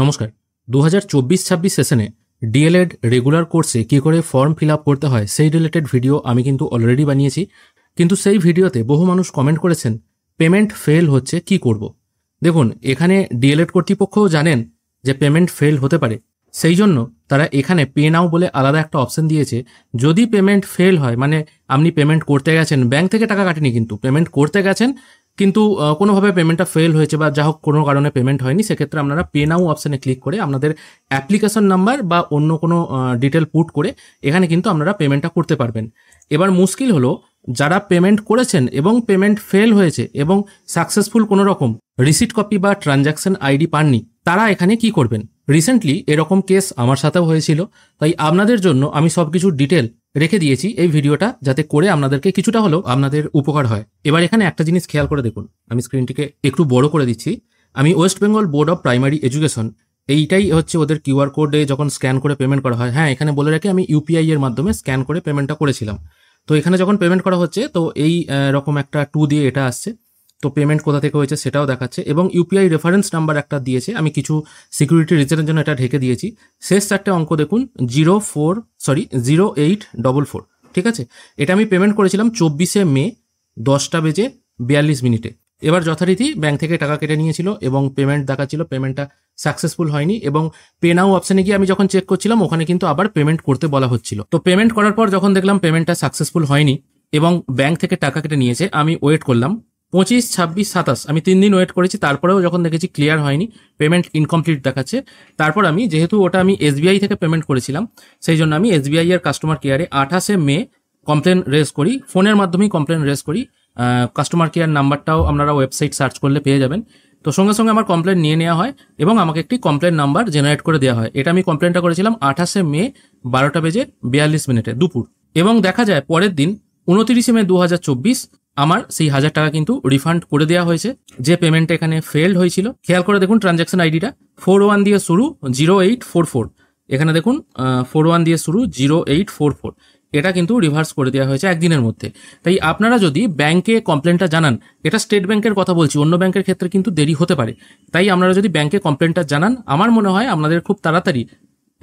নমস্কার দু হাজার চব্বিশ ছাব্বিশ সেশনে ডিএলএড রেগুলার কোর্সে কী করে ফর্ম ফিল আপ করতে হয় সেই রিলেটেড ভিডিও আমি কিন্তু অলরেডি বানিয়েছি কিন্তু সেই ভিডিওতে বহু মানুষ কমেন্ট করেছেন পেমেন্ট ফেল হচ্ছে কি করব। দেখুন এখানে ডিএলএড কর্তৃপক্ষও জানেন যে পেমেন্ট ফেল হতে পারে সেই জন্য তারা এখানে পে নাও বলে আলাদা একটা অপশন দিয়েছে যদি পেমেন্ট ফেল হয় মানে আপনি পেমেন্ট করতে গেছেন ব্যাংক থেকে টাকা কাটেনি কিন্তু পেমেন্ট করতে গেছেন কিন্তু কোনোভাবে পেমেন্টটা ফেল হয়েছে বা যা হোক কোনো কারণে পেমেন্ট হয়নি সেক্ষেত্রে আপনারা পে নাও অপশানে ক্লিক করে আপনাদের অ্যাপ্লিকেশন নাম্বার বা অন্য কোনো ডিটেল পুট করে এখানে কিন্তু আপনারা পেমেন্টটা করতে পারবেন এবার মুশকিল হলো যারা পেমেন্ট করেছেন এবং পেমেন্ট ফেল হয়েছে এবং সাকসেসফুল কোনো রকম রিসিট কপি বা ট্রানজ্যাকশন আইডি পাননি তারা এখানে কি করবেন রিসেন্টলি এরকম কেস আমার সাথেও হয়েছিল তাই আপনাদের জন্য আমি সব কিছু ডিটেল রেখে দিয়েছি এই ভিডিওটা যাতে করে আপনাদেরকে কিছুটা হলেও আপনাদের উপকার হয় এবার এখানে একটা জিনিস খেয়াল করে দেখুন আমি স্ক্রিনটিকে একটু বড় করে দিচ্ছি আমি West Bengal board of primary education এইটাই হচ্ছে ওদের কিউআর কোডে যখন স্ক্যান করে পেমেন্ট করা হয় হ্যাঁ এখানে বলে রাখি আমি ইউপিআই এর মাধ্যমে স্ক্যান করে পেমেন্টটা করেছিলাম তো এখানে যখন পেমেন্ট করা হচ্ছে তো এই রকম একটা টু দিয়ে এটা আসছে তো পেমেন্ট কোথা থেকে হয়েছে সেটাও দেখাচ্ছে এবং ইউপিআই রেফারেন্স নাম্বার একটা দিয়েছে আমি কিছু সিকিউরিটি রিজনের জন্য এটা ঢেকে দিয়েছি শেষ চারটে অঙ্ক দেখুন zero four sorry zero eight double four ঠিক আছে এটা আমি পেমেন্ট করেছিলাম চব্বিশে মে দশটা বেজে বিয়াল্লিশ মিনিটে এবার যথারীতি ব্যাঙ্ক থেকে টাকা কেটে নিয়েছিল এবং পেমেন্ট দেখাচ্ছিল পেমেন্টটা সাকসেসফুল হয়নি এবং পে নাও অপশানে গিয়ে আমি যখন চেক করছিলাম ওখানে কিন্তু আবার পেমেন্ট করতে বলা হচ্ছিল তো পেমেন্ট করার পর যখন দেখলাম পেমেন্টটা সাকসেসফুল হয়নি এবং ব্যাংক থেকে টাকা কেটে নিয়েছে আমি ওয়েট করলাম পঁচিশ ছাব্বিশ সাতাশ আমি তিন দিন ওয়েট করেছি তারপরেও যখন দেখেছি ক্লিয়ার হয়নি পেমেন্ট ইনকমপ্লিট দেখাচ্ছে তারপর আমি যেহেতু ওটা আমি এসবিআই থেকে পেমেন্ট করেছিলাম সেই জন্য আমি এসবিআই এর কাস্টমার কেয়ারে আঠাশে মে কমপ্লেন রেজ করি ফোনের মাধ্যমেই কমপ্লেন রেজ করি কাস্টমার কেয়ার নাম্বারটাও আপনারা ওয়েবসাইট সার্চ করলে পেয়ে যাবেন তো সঙ্গে সঙ্গে আমার কমপ্লেন নিয়ে নেওয়া হয় এবং আমাকে একটি কমপ্লেন নাম্বার জেনারেট করে দেওয়া হয় এটা আমি কমপ্লেনটা করেছিলাম আঠাশে মে বারোটা বেজে বিয়াল্লিশ মিনিটে দুপুর এবং দেখা যায় পরের দিন উনতিরিশে মে দু হাজার চব্বিশ আমার সেই হাজার টাকা কিন্তু রিফান্ড করে দেওয়া হয়েছে যে পেমেন্ট এখানে ফেলড হয়েছিল খেয়াল করে দেখুন ট্রানজ্যাকশন আইডিটা ফোর ওয়ান দিয়ে শুরু জিরো এইট ফোর ফোর এখানে দেখুন ফোর ওয়ান দিয়ে শুরু জিরো এইট ফোর ফোর এটা কিন্তু রিভার্স করে দেওয়া হয়েছে একদিনের মধ্যে তাই আপনারা যদি ব্যাংকে কমপ্লেনটা জানান এটা স্টেট ব্যাংকের কথা বলছি অন্য ব্যাংকের ক্ষেত্রে কিন্তু দেরি হতে পারে তাই আপনারা যদি ব্যাংকে কমপ্লেনটা জানান আমার মনে হয় আপনাদের খুব তাড়াতাড়ি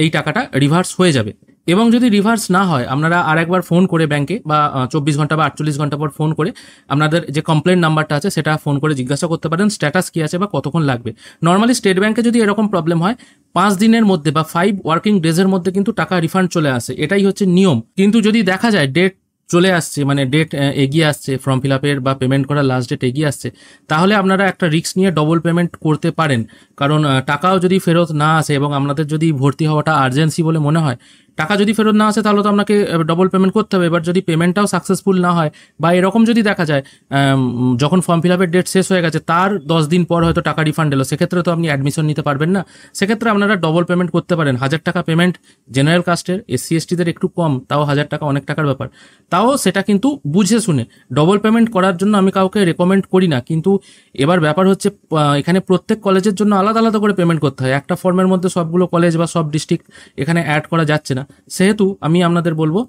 এই টাকাটা রিভার্স হয়ে যাবে এবং যদি রিভার্স না হয় আপনারা আর একবার ফোন করে ব্যাংকে বা চব্বিশ ঘন্টা বা আটচল্লিশ ঘন্টা পর ফোন করে আপনাদের যে কমপ্লেন নাম্বারটা আছে সেটা ফোন করে জিজ্ঞাসা করতে পারেন স্ট্যাটাস কী আছে বা কতক্ষণ লাগবে নর্মালি স্টেট ব্যাংকে যদি এরকম প্রবলেম হয় পাঁচ দিনের মধ্যে বা ফাইভ ওয়ার্কিং ডেজের মধ্যে কিন্তু টাকা রিফান্ড চলে আসে এটাই হচ্ছে নিয়ম কিন্তু যদি দেখা যায় ডেট চলে আসছে মানে ডেট এগিয়ে আসছে ফর্ম ফিল আপের বা পেমেন্ট করার লাস্ট ডেট এগিয়ে আসছে তাহলে আপনারা একটা রিস্ক নিয়ে ডবল পেমেন্ট করতে পারেন কারণ টাকাও যদি ফেরত না আসে এবং আপনাদের যদি ভর্তি হওয়াটা আর্জেন্সি বলে মনে হয় টাকা যদি ফেরত না আসে তাহলে তো আপনাকে ডবল পেমেন্ট করতে হবে এবার যদি পেমেন্টটাও সাকসেসফুল না হয় বা এরকম যদি দেখা যায় যখন ফর্ম ফিল আপের ডেট শেষ হয়ে গেছে তার দশ দিন পর হয়তো টাকা রিফান্ড এলো সেক্ষেত্রে তো আপনি অ্যাডমিশন নিতে পারবেন না সেক্ষেত্রে আপনারা ডবল পেমেন্ট করতে পারেন হাজার টাকা পেমেন্ট জেনারেল কাস্টের এসসি এসটিদের একটু কম তাও হাজার টাকা অনেক টাকার ব্যাপার তাও সেটা কিন্তু বুঝে শুনে ডবল পেমেন্ট করার জন্য আমি কাউকে রেকমেন্ড করি না কিন্তু এবার ব্যাপার হচ্ছে এখানে প্রত্যেক কলেজের জন্য আলাদা আলাদা করে পেমেন্ট করতে হয় একটা ফর্মের মধ্যে সবগুলো কলেজ বা সব ডিস্ট্রিক্ট এখানে অ্যাড করা যাচ্ছে না সেহেতু আমি আপনাদের বলবো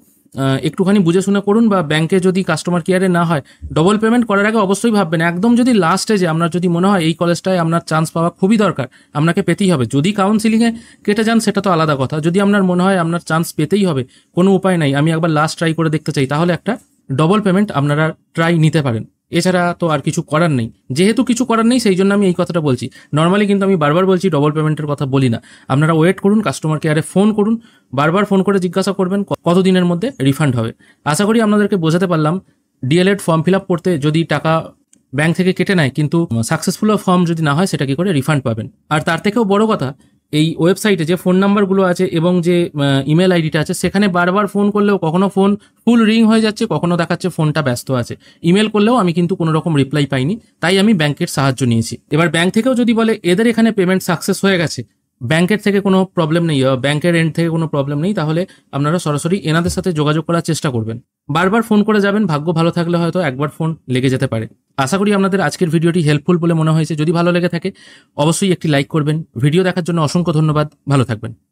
একটুখানি বুঝে শুনে করুন বা ব্যাংকে যদি কাস্টমার কেয়ারে না হয় ডবল পেমেন্ট করার আগে অবশ্যই ভাববেন একদম যদি লাস্টে যে আপনার যদি মনে হয় এই কলেজটায় আপনার চান্স পাওয়া খুবই দরকার আপনাকে পেতেই হবে যদি কাউন্সিলিংয়ে কেটে যান সেটা তো আলাদা কথা যদি আপনার মনে হয় আপনার চান্স পেতেই হবে কোনো উপায় নাই আমি একবার লাস্ট ট্রাই করে দেখতে চাই তাহলে একটা ডবল পেমেন্ট আপনারা ট্রাই নিতে পারেন এছাড়া তো আর কিছু করার নেই যেহেতু কিছু করার নেই সেই জন্য আমি এই কথাটা বলছি নর্মালি কিন্তু আমি বারবার বলছি ডবল পেমেন্টের কথা বলি না আপনারা ওয়েট করুন কাস্টমার কেয়ারে ফোন করুন বারবার ফোন করে জিজ্ঞাসা করবেন কতদিনের মধ্যে রিফান্ড হবে আশা করি আপনাদেরকে বোঝাতে পারলাম ডিএলএড ফর্ম ফিল আপ করতে যদি টাকা ব্যাংক থেকে কেটে নেয় কিন্তু সাকসেসফুল ফর্ম যদি না হয় সেটা কি করে রিফান্ড পাবেন আর তার থেকেও বড় কথা এই ওয়েবসাইটে যে ফোন নাম্বারগুলো আছে এবং যে ইমেল আইডিটা আছে সেখানে বারবার ফোন করলেও কখনো ফোন ফুল রিং হয়ে যাচ্ছে কখনো দেখাচ্ছে ফোনটা ব্যস্ত আছে ইমেল করলেও আমি কিন্তু কোনো রকম রিপ্লাই পাইনি তাই আমি ব্যাংকের সাহায্য নিয়েছি এবার ব্যাংক থেকেও যদি বলে এদের এখানে পেমেন্ট সাকসেস হয়ে গেছে ব্যাংকের থেকে কোনো প্রবলেম নেই ব্যাংকের এন্ড থেকে কোনো প্রবলেম নেই তাহলে আপনারা সরাসরি এনাদের সাথে যোগাযোগ করার চেষ্টা করবেন বারবার ফোন করে যাবেন ভাগ্য ভালো থাকলে হয়তো একবার ফোন লেগে যেতে পারে আশা করি আপনাদের আজকের ভিডিওটি হেল্পফুল বলে মনে হয়েছে যদি ভালো লেগে থাকে অবশ্যই একটি লাইক করবেন ভিডিও দেখার জন্য অসংখ্য ধন্যবাদ ভালো থাকবেন